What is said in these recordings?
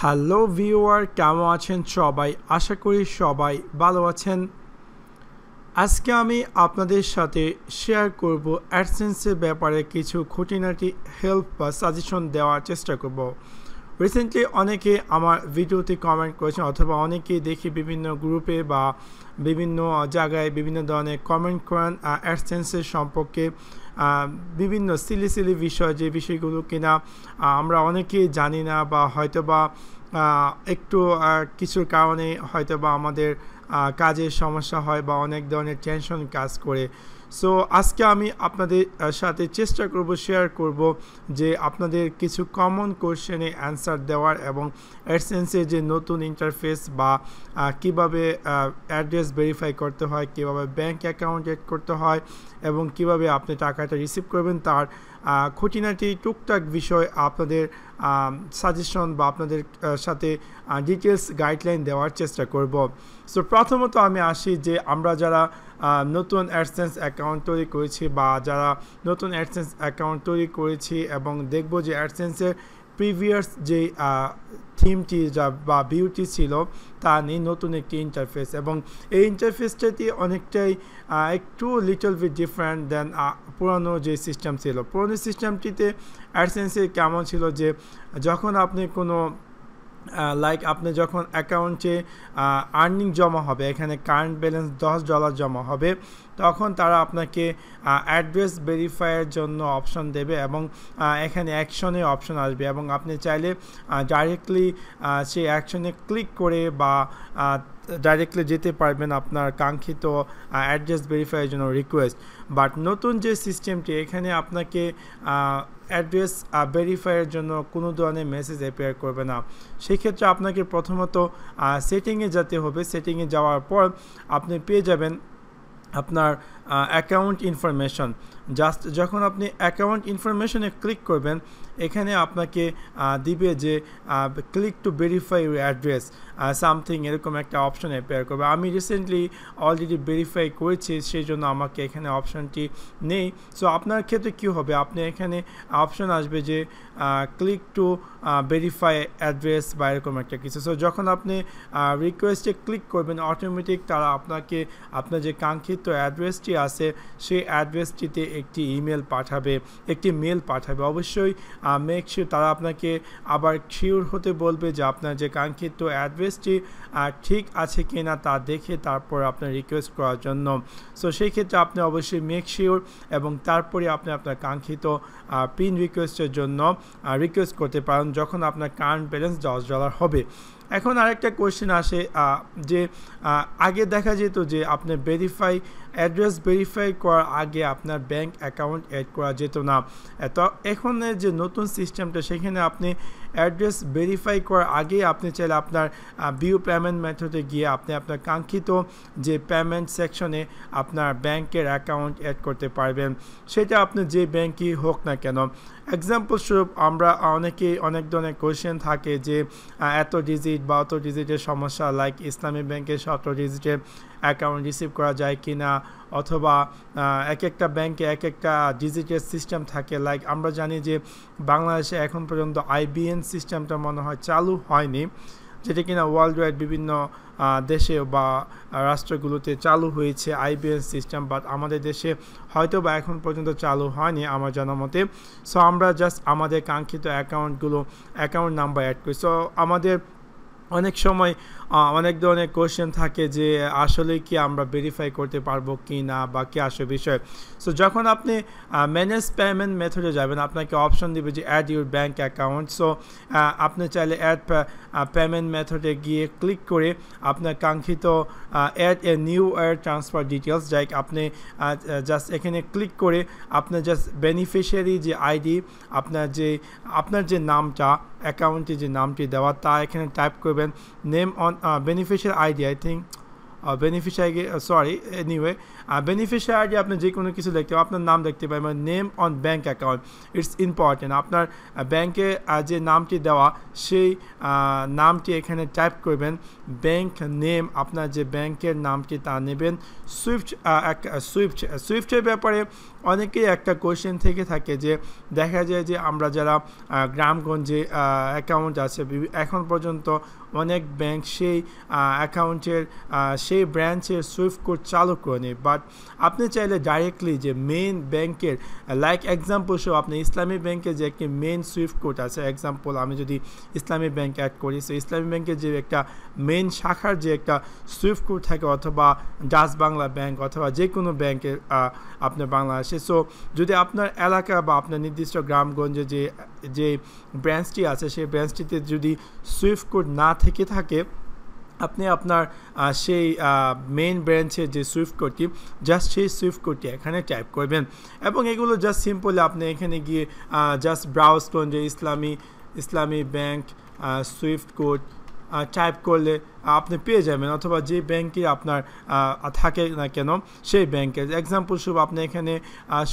Hello ভিওয়ার কেমন আছেন সবাই আশা করি সবাই ভালো আছেন আজকে আমি আপনাদের সাথে শেয়ার করব অ্যাডসেন্সের ব্যাপারে কিছু খুঁটিনাটি হেল্প বা সাজেশন দেওয়ার চেষ্টা করব রিসেন্টলি অনেকে আমার ভিডিওতে কমেন্ট করেছেন অথবা অনেকে দেখি বিভিন্ন গ্রুপে বা বিভিন্ন জায়গায় বিভিন্ন ধরনের কমেন্ট করেন অ্যাডসেন্সের সম্পর্কে বিভিন্ন সিলি সিলি বিষয় যে বিষয়গুলো কিনা আমরা অনেকেই জানি না বা হয়তো বা একটু কিছুর কারণে হয়তো বা আমাদের কাজের সমস্যা হয় বা অনেক ধরনের টেনশন কাজ করে সো আজকে আমি আপনাদের সাথে চেষ্টা করব শেয়ার করব যে আপনাদের কিছু কমন কোয়েশ্চেনে অ্যান্সার দেওয়ার এবং অ্যাডসেন্সের যে নতুন ইন্টারফেস বা কিভাবে অ্যাড্রেস ভেরিফাই করতে হয় কিভাবে ব্যাংক অ্যাকাউন্ট এড করতে হয় এবং কিভাবে আপনি টাকাটা রিসিভ করবেন তার খুঁটিনাটি টুকটাক বিষয় আপনাদের সাজেশন বা আপনাদের সাথে ডিটেলস গাইডলাইন দেওয়ার চেষ্টা করব সো প্রথমত আমি আসি যে আমরা যারা নতুন অ্যাডসেন্স অ্যাকাউন্ট তৈরি করেছি বা যারা নতুন অ্যাডসেন্স অ্যাকাউন্ট তৈরি করেছি এবং দেখব যে অ্যাডসেন্সের প্রিভিয়াস যে থিমটি যা বা বিউটি ছিল তা নিয়ে নতুন একটি ইন্টারফেস এবং এই ইন্টারফেসটাতে অনেকটাই একটু লিটল বিট ডিফারেন্ট দেন পুরানো যে সিস্টেম ছিল পুরনো সিস্টেমটিতে অ্যাডসেন্সে কেমন ছিল যে যখন আপনি কোনো লাইক আপনি যখন অ্যাকাউন্টে আর্নিং জমা হবে এখানে কারেন্ট ব্যালেন্স দশ ডলার জমা হবে তখন তারা আপনাকে অ্যাড্রেস ভেরিফাইয়ের জন্য অপশন দেবে এবং এখানে অ্যাকশনে অপশন আসবে এবং আপনি চাইলে ডাইরেক্টলি সেই অ্যাকশনে ক্লিক করে বা ডাইরেক্টলি যেতে পারবেন আপনার কাঙ্ক্ষিত অ্যাড্রেস ভেরিফাইয়ের জন্য রিকোয়েস্ট বাট নতুন যে সিস্টেমটি এখানে আপনাকে অ্যাড্রেস ভেরিফাইয়ের জন্য কোনো ধরনের মেসেজ অ্যাপিয়ার করবে না সেক্ষেত্রে আপনাকে প্রথমত সেটিংয়ে যেতে হবে সেটিংয়ে যাওয়ার পর আপনি পেয়ে যাবেন আপনার অ্যাকাউন্ট ইনফরমেশন জাস্ট যখন আপনি অ্যাকাউন্ট ইনফরমেশনে ক্লিক করবেন এখানে আপনাকে দিবে যে click to verify your address something এরকম একটা অপশন অ্যাপেয়ার করবে আমি রিসেন্টলি অলরেডি ভেরিফাই করেছি সেই জন্য আমাকে এখানে অপশনটি নেই সো আপনার ক্ষেত্রে কি হবে আপনি এখানে অপশন আসবে যে ক্লিক টু ভেরিফাই অ্যাড্রেস বা এরকম একটা কিছু সো যখন আপনি রিকোয়েস্টে ক্লিক করবেন অটোমেটিক তারা আপনাকে আপনার যে কাঙ্ক্ষিত অ্যাড্রেসটি আছে সেই অ্যাড্রেসটিতে একটি ইমেল পাঠাবে একটি মেল পাঠাবে অবশ্যই মেক শিওর তারা আপনাকে আবার শিওর হতে বলবে যে আপনার যে কাঙ্ক্ষিত অ্যাড্রেসটি ঠিক আছে কি না তা দেখে তারপর আপনার রিকোয়েস্ট করার জন্য সো সেই ক্ষেত্রে আপনি অবশ্যই মেক শিওর এবং তারপরে আপনি আপনার কাঙ্ক্ষিত পিন রিকোয়েস্টের জন্য রিকোয়েস্ট করতে পারেন যখন আপনার কারেন্ট ব্যালেন্স দশ ডলার হবে এখন আরেকটা কোয়েশ্চেন আসে যে আগে দেখা যেত যে আপনি ভেরিফাই অ্যাড্রেস ভেরিফাই করার আগে আপনার ব্যাংক অ্যাকাউন্ট অ্যাড করা যেত না তো এখনের যে নতুন সিস্টেমটা সেখানে আপনি অ্যাড্রেস ভেরিফাই করার আগেই আপনি চাইলে আপনার বিউ পেমেন্ট মেথডে গিয়ে আপনি আপনার কাঙ্ক্ষিত যে পেমেন্ট সেকশনে আপনার ব্যাংকের অ্যাকাউন্ট অ্যাড করতে পারবেন সেটা আপনি যে ব্যাংকই হোক না কেন এক্সাম্পলস্বরূপ আমরা অনেকেই অনেক ধরনের কোয়েশ্চেন থাকে যে এত ডিজিট বা অত ডিজিটের সমস্যা লাইক ইসলামী ব্যাংকের সতেরো ডিজিটের অ্যাকাউন্ট রিসিভ করা যায় কি না অথবা এক একটা ব্যাংকে এক একটা ডিজিটাল সিস্টেম থাকে লাইক আমরা জানি যে বাংলাদেশে এখন পর্যন্ত আইবিএন সিস্টেমটা মনে হয় চালু হয়নি যেটা কিনা ওয়ার্ল্ড ওয়াইড বিভিন্ন দেশে বা রাষ্ট্রগুলোতে চালু হয়েছে আইবিএন সিস্টেম বাট আমাদের দেশে হয়তো বা এখন পর্যন্ত চালু হয়নি আমার জানা মতে সো আমরা জাস্ট আমাদের কাঙ্ক্ষিত অ্যাকাউন্টগুলো অ্যাকাউন্ট নাম্বার অ্যাড করি সো আমাদের অনেক সময় অনেক ধরনের কোয়েশ্চেন থাকে যে আসলে কি আমরা ভেরিফাই করতে পারবো কি না বা কি আসে বিষয় সো যখন আপনি ম্যানেজ পেমেন্ট মেথডে যাবেন আপনাকে অপশন দিবে যে add your bank account so আপনি চাইলে অ্যাড পেমেন্ট মেথডে গিয়ে ক্লিক করে আপনার কাঙ্ক্ষিত add a new wire transfer details যাই আপনি জাস্ট এখানে ক্লিক করে আপনার জাস্ট বেনিফিশিয়ারি যে আইডি আপনার যে আপনার যে নামটা অ্যাকাউন্টে যে নামটি দেওয়া তা এখানে টাইপ করবেন name on Uh, uh, beneficiary id i think beneficiary sorry anyway beneficiary ID আপনি যে কোনো কিছু দেখতে পাবেন আপনার নাম দেখতে পাবেন name on bank account it's important আপনার ব্যাংকে uh, uh, যে নামটি দেওয়া সেই নামটি এখানে টাইপ করবেন ব্যাঙ্ক নেম আপনার যে ব্যাংকের নামটি তা নেবেন সুইফট সুইফট সুইফটের ব্যাপারে অনেকেই একটা কোয়েশ্চেন থেকে থাকে যে দেখা যায় যে আমরা যারা গ্রামগঞ্জে অ্যাকাউন্ট আছে এখন পর্যন্ত অনেক ব্যাংক সেই অ্যাকাউন্টের সেই ব্রাঞ্চের সুইফট কোড চালু করেনি বাট আপনি চাইলে ডাইরেক্টলি যে মেন ব্যাংকের লাইক এক্সাম্পল সব আপনি ইসলামী ব্যাংকের যে একটি মেন সুইফট কোড আছে এক্সাম্পল আমি যদি ইসলামী ব্যাংক অ্যাড করি সো ইসলামী ব্যাংকের যে একটা মেন শাখার যে একটা সুইফট কোড থাকে অথবা ডাস বাংলা ব্যাংক অথবা যে কোনো ব্যাংকের আপনার বাংলাদেশে সো যদি আপনার এলাকা বা আপনার নির্দিষ্ট গ্রামগঞ্জে যে যে ব্রাঞ্চটি আছে সেই ব্রাঞ্চটিতে যদি সুইফট কোড না থেকে থাকে আপনি আপনার সেই মেইন ব্রাঞ্চে যে সুইফট কোডটি জাস্ট সেই সুইফট কোডটি এখানে টাইপ করবেন এবং এগুলো জাস্ট সিম্পলি আপনি এখানে গিয়ে জাস্ট ব্রাউজ করুন যে ইসলামী ইসলামী ব্যাংক সুইফট কোড টাইপ করলে আপনি পেয়ে যাবেন অথবা যে ব্যাংকে আপনার থাকে না কেন সেই ব্যাংকের এক্সাম্পল সব আপনি এখানে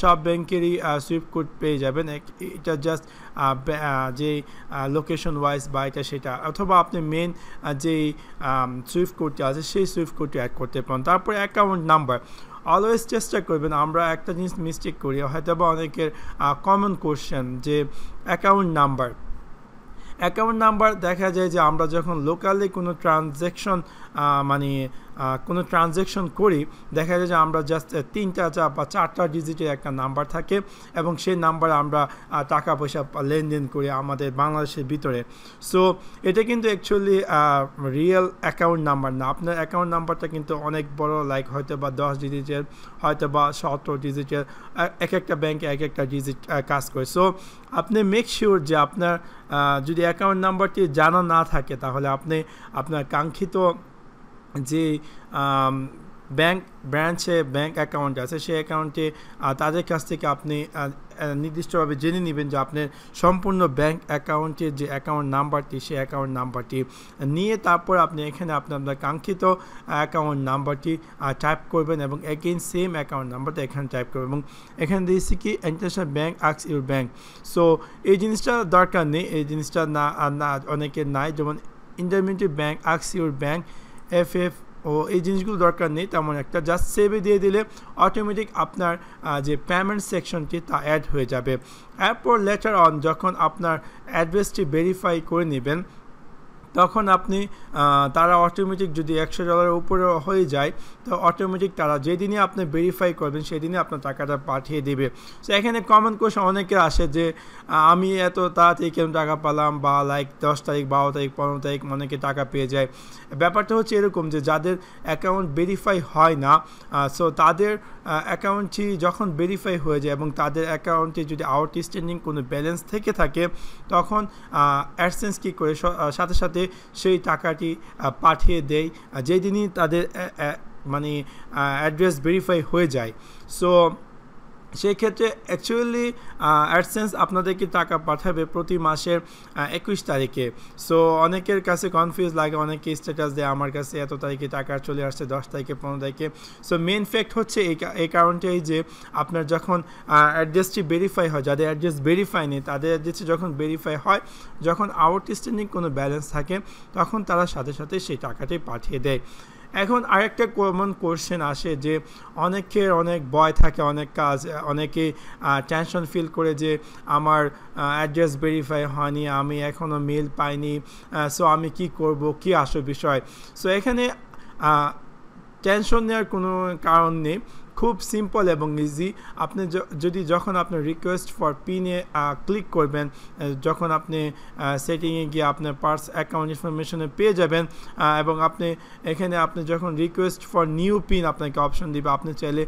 সব ব্যাংকেরই সুইপ কোড পেয়ে যাবেন এটা জাস্ট যে লোকেশন ওয়াইজ বা এটা সেটা অথবা আপনি মেন যে সুইফট কোডটি আছে সেই সুইফট কোডটি অ্যাড করতে পারেন তারপর অ্যাকাউন্ট নাম্বার অলওয়েজ চেষ্টা করবেন আমরা একটা জিনিস মিস্টেক করি হয়তো বা অনেকের কমন কোশ্চেন যে অ্যাকাউন্ট নাম্বার অ্যাকাউন্ট নাম্বার দেখা যায় যে আমরা যখন লোকালি কোনো ট্রানজ্যাকশন মানে কোনো ট্রানজ্যাকশন করি দেখা যায় যে আমরা জাস্ট তিনটা চা বা চারটা ডিজিটের একটা নাম্বার থাকে এবং সেই নাম্বারে আমরা টাকা পয়সা লেনদেন করি আমাদের বাংলাদেশের ভিতরে সো এটা কিন্তু অ্যাকচুয়ালি রিয়েল অ্যাকাউন্ট নাম্বার না আপনার অ্যাকাউন্ট নাম্বারটা কিন্তু অনেক বড় লাইক হয়তো বা দশ ডিজিটের হয়তো বা সতেরো ডিজিটের এক একটা ব্যাংকে এক একটা ডিজিট কাজ করে সো আপনি মেক শিওর যে আপনার যদি অ্যাকাউন্ট নাম্বারটি জানা না থাকে তাহলে আপনি আপনার কাঙ্ক্ষিত যে ব্যাংক ব্রাঞ্চে ব্যাংক অ্যাকাউন্ট আছে সেই অ্যাকাউন্টে তাদের কাছ থেকে আপনি নির্দিষ্টভাবে জেনে নেবেন যে আপনার সম্পূর্ণ ব্যাংক অ্যাকাউন্টের যে অ্যাকাউন্ট নাম্বারটি সেই অ্যাকাউন্ট নাম্বারটি নিয়ে তারপর আপনি এখানে আপনার আপনার কাঙ্ক্ষিত অ্যাকাউন্ট নাম্বারটি টাইপ করবেন এবং এগেইন সেম অ্যাকাউন্ট নাম্বারটা এখানে টাইপ করবেন এবং এখানে দিয়েছি কি international bank asks your bank so এই জিনিসটা দরকার নেই এই জিনিসটা না না অনেকের নাই যেমন intermediate bank asks your bank F F ও এই জিনিসগুলো দরকার নেই তেমন একটা জাস্ট সেভে দিয়ে দিলে অটোমেটিক আপনার যে পেমেন্ট সেকশনটি তা অ্যাড হয়ে যাবে এরপর লেটার অন যখন আপনার অ্যাড্রেসটি ভেরিফাই করে নেবেন তখন আপনি তারা অটোমেটিক যদি একশো ডলারের উপরে হয়ে যায় তো অটোমেটিক তারা যেদিনই আপনি ভেরিফাই করবেন সেদিনে আপনার টাকাটা পাঠিয়ে দেবে তো এখানে কমন কোর্স অনেকে আসে যে আমি এত তাড়াতাড়ি কেন টাকা পালাম বা লাইক দশ তারিখ বারো তারিখ পনেরো তারিখ অনেকে টাকা পেয়ে যায় ব্যাপারটা হচ্ছে এরকম যে যাদের অ্যাকাউন্ট ভেরিফাই হয় না সো তাদের অ্যাকাউন্টটি যখন ভেরিফাই হয়ে যায় এবং তাদের অ্যাকাউন্টে যদি আউটস্ট্যান্ডিং কোনো ব্যালেন্স থেকে থাকে তখন অ্যাডসেন্স কী করে সাথে সাথে সেই টাকাটি পাঠিয়ে দেয় যেদিনই তাদের মানে অ্যাড্রেস ভেরিফাই হয়ে যায় সো সেই ক্ষেত্রে অ্যাকচুয়ালি অ্যাডসেন্স আপনাদেরকে টাকা পাঠাবে প্রতি মাসের একুশ তারিখে সো অনেকের কাছে কনফিউজ লাগে অনেকে স্ট্যাটাস দেয় আমার কাছে এত তারিখে টাকা চলে আসছে দশ তারিখে পনেরো তারিখে সো মেন ফ্যাক্ট হচ্ছে এই এই কারণটাই যে আপনার যখন অ্যাড্রেসটি ভেরিফাই হয় যাদের অ্যাড্রেস ভেরিফাই নেই তাদের অ্যাড্রেসটি যখন ভেরিফাই হয় যখন আউটস্ট্যান্ডিং কোনো ব্যালেন্স থাকে তখন তারা সাথে সাথে সেই টাকাটি পাঠিয়ে দেয় এখন আরেকটা কমন কোশ্চেন আসে যে অনেকের অনেক বয় থাকে অনেক কাজ অনেকে টেনশন ফিল করে যে আমার অ্যাড্রেস ভেরিফাই হয়নি আমি এখনও মেল পাইনি সো আমি কি করব কি আসো বিষয় সো এখানে টেনশন নেওয়ার কোনো কারণ নেই খুব সিম্পল এবং ইজি আপনি যদি যখন আপনার রিকোয়েস্ট ফর পিনে ক্লিক করবেন যখন আপনি সেটিংয়ে গিয়ে আপনার পার্স অ্যাকাউন্ট ইনফরমেশনে পেয়ে যাবেন এবং আপনি এখানে আপনি যখন রিকোয়েস্ট ফর নিউ পিন আপনাকে অপশন দিবে আপনি চাইলে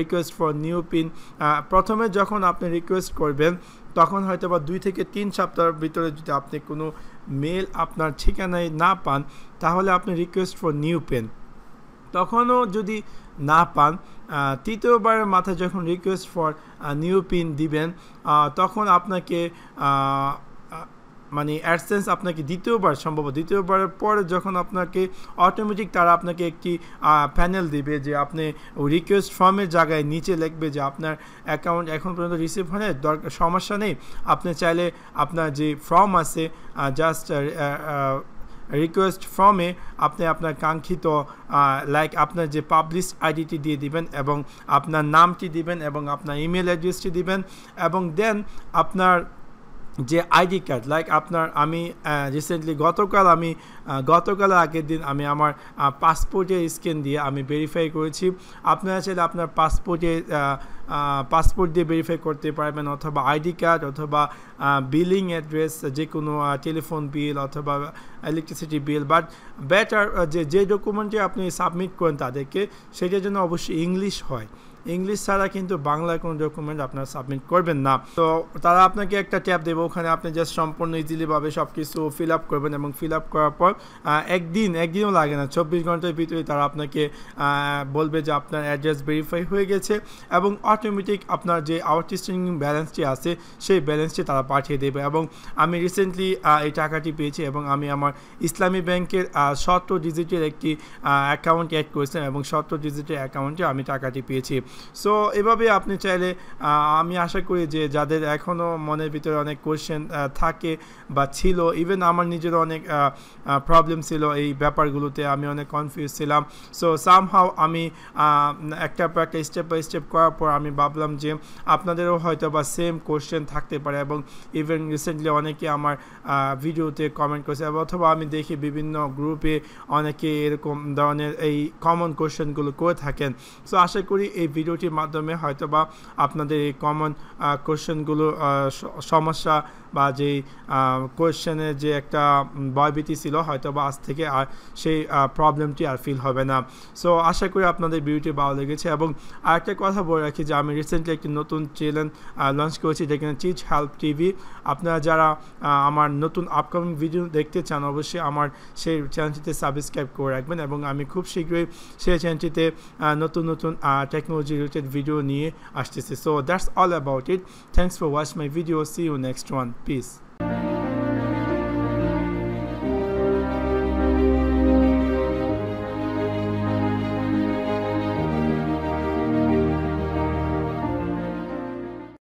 রিকোয়েস্ট ফর নিউ পিন প্রথমে যখন আপনি রিকোয়েস্ট করবেন তখন হয়তো বা দুই থেকে তিন সপ্তাহের ভিতরে যদি আপনি কোনো মেল আপনার ঠিকানায় না পান তাহলে আপনি রিকোয়েস্ট ফর নিউ পেন তখনও যদি না পান তৃতীয়বারের মাথায় যখন রিকোয়েস্ট ফর নিউ পিন দিবেন তখন আপনাকে মানে অ্যাডসেন্স আপনাকে দ্বিতীয়বার সম্ভবত দ্বিতীয়বারের পরে যখন আপনাকে অটোমেটিক তারা আপনাকে একটি প্যানেল দিবে যে আপনি রিকোয়েস্ট ফর্মের জায়গায় নিচে লিখবে যে আপনার অ্যাকাউন্ট এখন পর্যন্ত রিসিভ হয় দরকার সমস্যা নেই আপনি চাইলে আপনার যে ফর্ম আছে জাস্ট রিকোয়েস্ট ফর্মে আপনি আপনার কাঙ্ক্ষিত লাইক আপনার যে পাবলিশ আইডিটি দিয়ে দিবেন এবং আপনার নামটি দিবেন এবং আপনার ইমেল অ্যাড্রেসটি দিবেন এবং দেন আপনার যে আইডি কার্ড লাইক আপনার আমি রিসেন্টলি গতকাল আমি গতকাল আগের দিন আমি আমার পাসপোর্টের স্ক্যান দিয়ে আমি ভেরিফাই করেছি আপনারা চাইলে আপনার পাসপোর্টে পাসপোর্ট দিয়ে ভেরিফাই করতে পারবেন অথবা আইডি কার্ড অথবা বিলিং অ্যাড্রেস যে কোনো টেলিফোন বিল অথবা ইলেকট্রিসিটি বিল বাট বেটার যে যে ডকুমেন্টে আপনি সাবমিট করেন তাদেরকে সেটার জন্য অবশ্যই ইংলিশ হয় ইংলিশ ছাড়া কিন্তু বাংলায় কোনো ডকুমেন্ট আপনারা সাবমিট করবেন না তো তারা আপনাকে একটা ট্যাব দেবে ওখানে আপনি জাস্ট সম্পূর্ণ ইজিলিভাবে সব কিছু ফিল আপ করবেন এবং ফিল আপ করার পর একদিন একদিনও লাগে না চব্বিশ ঘন্টার ভিতরে তারা আপনাকে বলবে যে আপনার অ্যাড্রেস ভেরিফাই হয়ে গেছে এবং অটোমেটিক আপনার যে আউটস্ট্যান্ডিং ব্যালেন্সটি আছে সেই ব্যালেন্সটি তারা পাঠিয়ে দেবে এবং আমি রিসেন্টলি এই টাকাটি পেয়েছি এবং আমি আমার ইসলামী ব্যাংকের সত্তর ডিজিটের একটি অ্যাকাউন্ট অ্যাড করেছিলাম এবং সত্তর ডিজিটের অ্যাকাউন্টে আমি টাকাটি পেয়েছি সো এভাবে আপনি চাইলে আমি আশা করি যে যাদের এখনও মনের ভিতরে অনেক কোয়েশ্চেন থাকে বা ছিল ইভেন আমার নিজের অনেক প্রবলেম ছিল এই ব্যাপারগুলোতে আমি অনেক কনফিউজ ছিলাম সো সামহাও আমি একটা পর একটা স্টেপ বাই স্টেপ করার পর আমি ভাবলাম যে আপনাদেরও হয়তো বা সেম কোয়েশ্চেন থাকতে পারে এবং ইভেন রিসেন্টলি অনেকে আমার ভিডিওতে কমেন্ট করেছে অথবা আমি দেখি বিভিন্ন গ্রুপে অনেকে এরকম ধরনের এই কমন কোয়েশ্চেনগুলো করে থাকেন সো আশা করি এই ভিডিও ভিডিওটির মাধ্যমে হয়তোবা আপনাদের এই কমন কোশ্চেনগুলো সমস্যা বা যেই কোয়েশ্চেনের যে একটা ভয়ভীতি ছিল হয়তো বা আজ থেকে আর সেই প্রবলেমটি আর ফিল হবে না সো আশা করি আপনাদের ভিডিওটি ভালো লেগেছে এবং আরেকটা কথা বলে রাখি যে আমি রিসেন্টলি একটি নতুন চ্যানেল লঞ্চ করেছি যেখানে চিজ হেল্প টিভি আপনারা যারা আমার নতুন আপকামিং ভিডিও দেখতে চান অবশ্যই আমার সেই চ্যানেলটিতে সাবস্ক্রাইব করে রাখবেন এবং আমি খুব শীঘ্রই সেই চ্যানেলটিতে নতুন নতুন টেকনোলজি রিলেটেড ভিডিও নিয়ে আসতেছি so that's all about it thanks for watch my video see you next one Peace.